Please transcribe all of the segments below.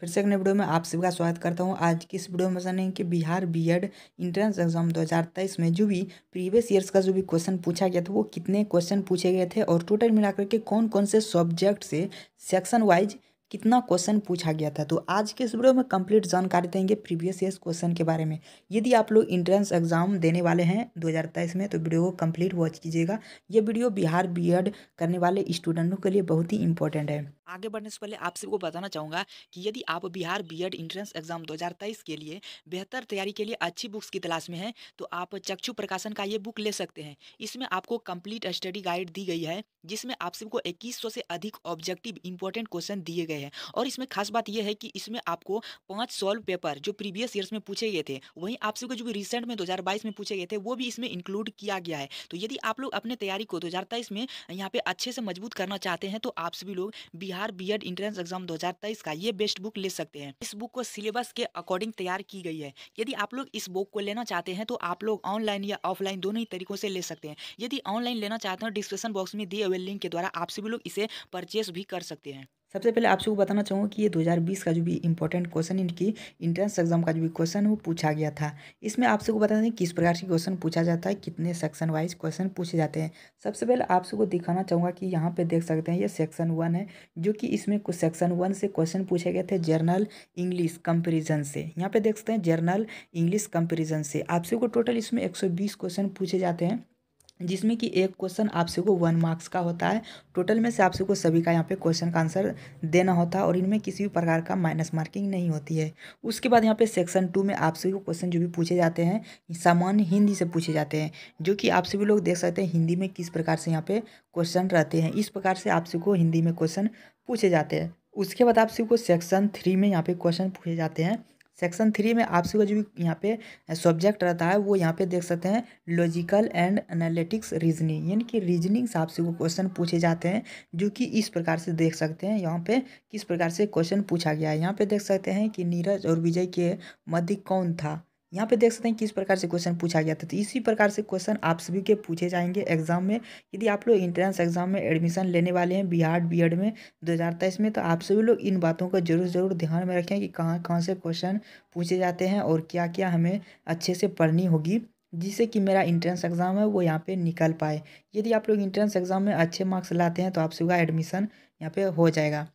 फिर से एक नए वीडियो में आप सभी का स्वागत करता हूँ आज की इस वीडियो में जानेंगे कि बिहार बीएड इंट्रेंस एग्जाम 2023 में जो भी प्रीवियस ईयर्स का जो भी क्वेश्चन पूछा गया था वो कितने क्वेश्चन पूछे गए थे और टोटल मिलाकर के कौन कौन से सब्जेक्ट से सेक्शन वाइज कितना क्वेश्चन पूछा गया था तो आज के इस वीडियो में कंप्लीट जानकारी देंगे प्रीवियस ईयर क्वेश्चन के बारे में यदि आप लोग इंट्रेंस एग्जाम देने वाले हैं 2023 में तो वीडियो को कंप्लीट वॉच कीजिएगा ये वीडियो बिहार बीएड करने वाले स्टूडेंटों के लिए बहुत ही इंपॉर्टेंट है आगे बढ़ने से पहले आप सबको बताना चाहूँगा कि यदि आप बिहार बीएड इंट्रेंस एग्जाम 2023 के लिए बेहतर तैयारी के लिए अच्छी बुक्स की तलाश में हैं तो आप चक्षु प्रकाशन का ये बुक ले सकते हैं इसमें आपको कंप्लीट स्टडी गाइड दी गई है जिसमें आप सबको इक्कीस से अधिक ऑब्जेक्टिव इंपॉर्टेंट क्वेश्चन दिए गए गए हैं और इसमें खास बात यह है कि इसमें आपको पांच सॉल्व पेपर जो प्रीवियस ईयर्स में पूछे गए थे वहीं आपसे जो भी रिसेंट में 2022 में पूछे गए थे वो भी इसमें इंक्लूड किया गया है तो यदि आप लोग अपने तैयारी को दो में यहाँ पे अच्छे से मजबूत करना चाहते हैं तो आप सभी लोग Bihar B Ed entrance exam दो का ये बेस्ट बुक ले सकते हैं इस बुक को सिलेबस के अकॉर्डिंग तैयार की गई है यदि आप लोग इस बुक को लेना चाहते हैं तो आप लोग ऑनलाइन या ऑफलाइन दोनों ही तरीकों से ले सकते हैं यदि ऑनलाइन लेना चाहते हैं डिस्क्रिप्शन बॉक्स में दिए हुए लिंक के द्वारा आप सभी लोग इसे परचेस भी कर सकते हैं सबसे पहले आप सबको बताना चाहूँगा कि ये 2020 का जो भी इंपॉर्टेंट क्वेश्चन इनकी इंट्रेंस एग्जाम का जो भी क्वेश्चन वो पूछा गया था इसमें आप सबको बता किस प्रकार के क्वेश्चन पूछा जाता है कितने सेक्शन वाइज क्वेश्चन पूछे जाते हैं सबसे पहले आप सबको दिखाना चाहूँगा कि यहाँ पे देख सकते हैं ये सेक्शन वन है जो कि इसमें सेक्शन वन से क्वेश्चन पूछे गए थे जर्नल इंग्लिश कंपेरिजन से यहाँ पे देख सकते हैं जर्नल इंग्लिश कंपेरिजन से आप सबको टोटल इसमें एक क्वेश्चन पूछे जाते हैं जिसमें कि एक क्वेश्चन आपसे को वन मार्क्स का होता है टोटल में से आपसे को सभी का यहाँ पे क्वेश्चन का आंसर देना होता है और इनमें किसी भी प्रकार का माइनस मार्किंग नहीं होती है उसके बाद यहाँ पे सेक्शन टू में आपसे को क्वेश्चन जो भी पूछे जाते हैं सामान्य हिंदी से पूछे जाते हैं जो कि आप सभी लोग देख सकते हैं हिंदी में किस प्रकार से यहाँ पे क्वेश्चन रहते हैं इस प्रकार से आपसे को हिंदी में क्वेश्चन पूछे जाते हैं उसके बाद आपसे को सेक्शन थ्री में यहाँ पे क्वेश्चन पूछे जाते हैं सेक्शन थ्री में आपसे वो जो भी यहाँ पे सब्जेक्ट रहता है वो यहाँ पे देख सकते हैं लॉजिकल एंड एनालिटिक्स रीजनिंग यानी कि रीजनिंग से आपसे वो क्वेश्चन पूछे जाते हैं जो कि इस प्रकार से देख सकते हैं यहाँ पे किस प्रकार से क्वेश्चन पूछा गया है यहाँ पे देख सकते हैं कि नीरज और विजय के मध्य कौन था यहाँ पे देख सकते हैं किस प्रकार से क्वेश्चन पूछा गया था तो इसी प्रकार से क्वेश्चन आप सभी के पूछे जाएंगे एग्जाम में यदि आप लोग इंट्रेंस एग्जाम में एडमिशन लेने वाले हैं बिहार बीएड में दो हज़ार तेईस में तो आप सभी लोग इन बातों का जरूर जरूर ध्यान में रखें कि कहाँ कहाँ से क्वेश्चन पूछे जाते हैं और क्या क्या हमें अच्छे से पढ़नी होगी जिससे कि मेरा इंट्रेंस एग्ज़ाम है वो यहाँ पर निकल पाए यदि आप लोग इंट्रेंस एग्ज़ाम में अच्छे मार्क्स लाते हैं तो आप सभी का एडमिशन यहाँ पर हो जाएगा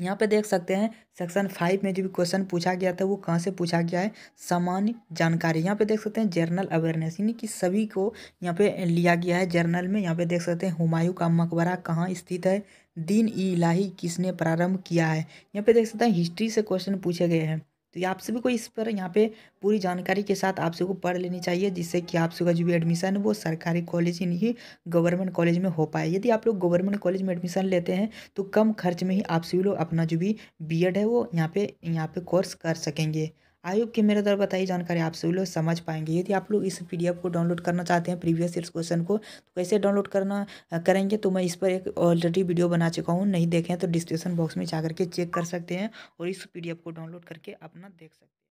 यहाँ पे देख सकते हैं सेक्शन फाइव में जो भी क्वेश्चन पूछा गया था वो कहाँ से पूछा गया है सामान्य जानकारी यहाँ पे देख सकते हैं जर्नल अवेयरनेस यानी कि सभी को यहाँ पे लिया गया है जर्नल में यहाँ पे देख सकते हैं हुमायूं का मकबरा कहाँ स्थित है दीन ई इलाही किसने प्रारंभ किया है यहाँ पे देख सकते हैं हिस्ट्री से क्वेश्चन पूछे गए हैं तो ये आप सभी को इस पर यहाँ पे पूरी जानकारी के साथ आप को पढ़ लेनी चाहिए जिससे कि आप का जो भी एडमिशन है वो सरकारी कॉलेज ही नहीं गवर्नमेंट कॉलेज में हो पाए यदि आप लोग गवर्नमेंट कॉलेज में एडमिशन लेते हैं तो कम खर्च में ही आप सभी लोग अपना जो भी बी है वो यहाँ पे यहाँ पे कोर्स कर सकेंगे आई के मेरे द्वारा बताई जानकारी आप सभी लोग समझ पाएंगे यदि आप लोग इस पीडीएफ को डाउनलोड करना चाहते हैं प्रीवियस ईयर क्वेश्चन को तो कैसे डाउनलोड करना करेंगे तो मैं इस पर एक ऑलरेडी वीडियो बना चुका हूँ नहीं देखें तो डिस्क्रिप्शन बॉक्स में जा करके चेक कर सकते हैं और इस पी को डाउनलोड करके अपना देख सकते हैं